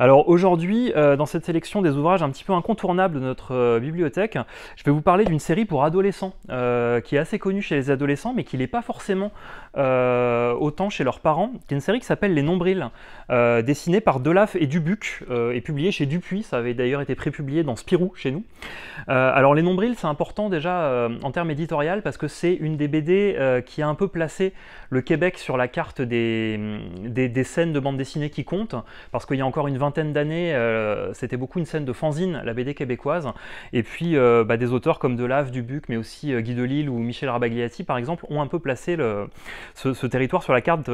Alors aujourd'hui, euh, dans cette sélection des ouvrages un petit peu incontournables de notre euh, bibliothèque, je vais vous parler d'une série pour adolescents euh, qui est assez connue chez les adolescents, mais qui n'est pas forcément autant chez leurs parents. C'est une série qui s'appelle Les Nombrils, dessinée par Delaf et Dubuc et publiée chez Dupuis. Ça avait d'ailleurs été prépublié dans Spirou chez nous. alors Les Nombrils, c'est important déjà en termes éditorial parce que c'est une des BD qui a un peu placé le Québec sur la carte des, des, des scènes de bande dessinée qui comptent, parce qu'il y a encore une vingtaine d'années, euh, c'était beaucoup une scène de fanzine, la BD québécoise. Et puis, euh, bah, des auteurs comme Delave, Dubuc, mais aussi euh, Guy Delisle ou Michel Rabagliati, par exemple, ont un peu placé le, ce, ce, territoire sur la, carte,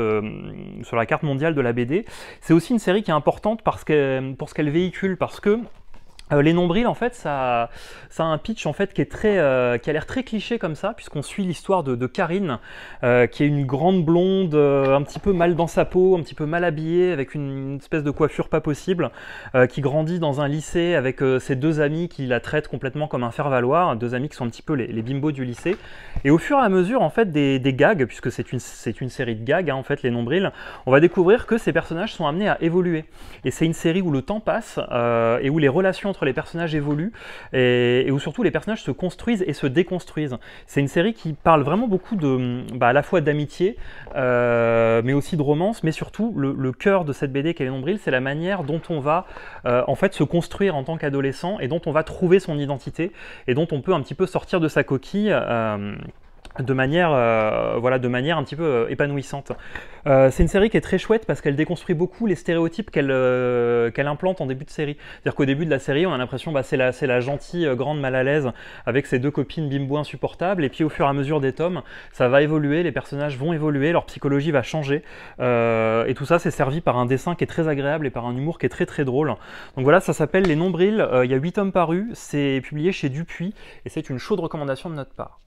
sur la carte mondiale de la BD. C'est aussi une série qui est importante parce que, pour ce qu'elle véhicule, parce que euh, les nombrils, en fait, ça, ça, a un pitch en fait qui est très, euh, qui a l'air très cliché comme ça, puisqu'on suit l'histoire de, Karine, euh, qui est une grande blonde, un petit peu mal dans sa peau, un petit peu mal habillée, avec une, espèce de coiffure pas possible, qui grandit dans un lycée avec ses deux amis qui la traitent complètement comme un faire-valoir, deux amis qui sont un petit peu les, bimbos du lycée. Et au fur et à mesure, en fait, des, gags, puisque c'est une, c'est une série de gags, hein, en fait, les nombrils, on va découvrir que ces personnages sont amenés à évoluer. Et c'est une série où le temps passe et où les relations entre les personnages évoluent et, où surtout les personnages se construisent et se déconstruisent. C'est une série qui parle vraiment beaucoup de, bah, à la fois d'amitié, euh, mais aussi de romance, mais surtout le, cœur de cette BD qu'est est Nombril, c'est la manière dont on va euh, en fait se construire en tant qu'adolescent et dont on va trouver son identité et dont on peut un petit peu sortir de sa coquille. Euh, de manière, euh, voilà, de manière un petit peu euh, épanouissante. Euh, c'est une série qui est très chouette parce qu'elle déconstruit beaucoup les stéréotypes qu'elle implante en début de série. C'est-à-dire qu'au début de la série, on a l'impression que bah, c'est la, la gentille grande mal à l'aise avec ses deux copines bimbo insupportables. Et puis au fur et à mesure des tomes, ça va évoluer, les personnages vont évoluer, leur psychologie va changer. et tout ça, c'est servi par un dessin qui est très agréable et par un humour qui est très très drôle. Donc voilà, ça s'appelle Les Nombrils. Il y a 8 tomes parus, c'est publié chez Dupuis et c'est une chaude recommandation de notre part.